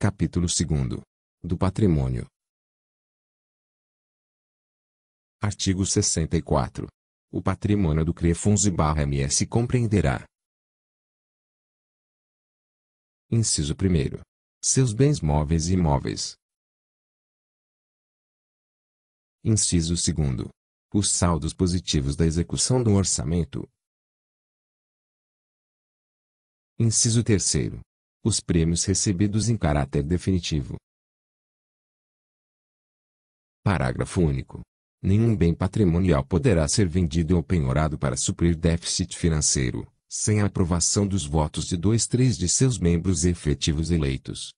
Capítulo 2 Do Patrimônio Artigo 64. O patrimônio do CREFUNS barra MS compreenderá. Inciso 1. Seus bens móveis e imóveis. Inciso 2. Os saldos positivos da execução do orçamento. Inciso 3 os prêmios recebidos em caráter definitivo. Parágrafo único. Nenhum bem patrimonial poderá ser vendido ou penhorado para suprir déficit financeiro, sem a aprovação dos votos de dois três de seus membros efetivos eleitos,